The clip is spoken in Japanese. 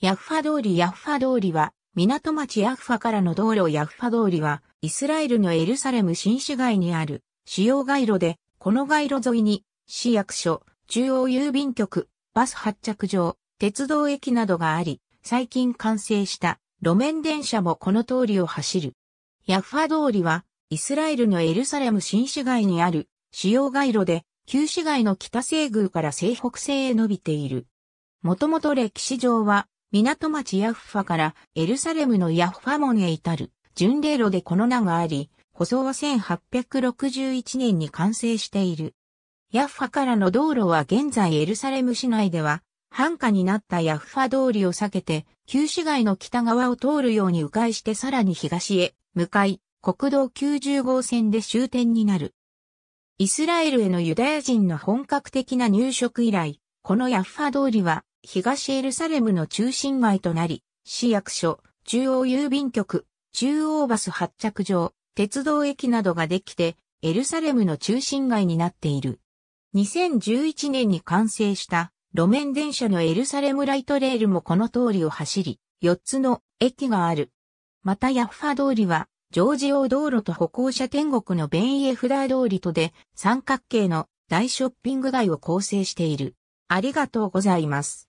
ヤッファ通りヤッファ通りは、港町ヤッファからの道路ヤッファ通りは、イスラエルのエルサレム新市街にある主要街路で、この街路沿いに、市役所、中央郵便局、バス発着場、鉄道駅などがあり、最近完成した路面電車もこの通りを走る。ヤッファ通りは、イスラエルのエルサレム新市街にある主要街路で、旧市街の北西宮から西北西へ伸びている。もともと歴史上は港町ヤッファからエルサレムのヤッファ門へ至る巡礼路でこの名があり、舗装は1861年に完成している。ヤッファからの道路は現在エルサレム市内では、繁華になったヤッファ通りを避けて、旧市街の北側を通るように迂回してさらに東へ向かい、国道90号線で終点になる。イスラエルへのユダヤ人の本格的な入植以来、このヤッファ通りは東エルサレムの中心街となり、市役所、中央郵便局、中央バス発着場、鉄道駅などができて、エルサレムの中心街になっている。2011年に完成した路面電車のエルサレムライトレールもこの通りを走り、4つの駅がある。またヤッファ通りは、ジョージオ道路と歩行者天国のベンイエフダー通りとで、三角形の大ショッピング街を構成している。ありがとうございます。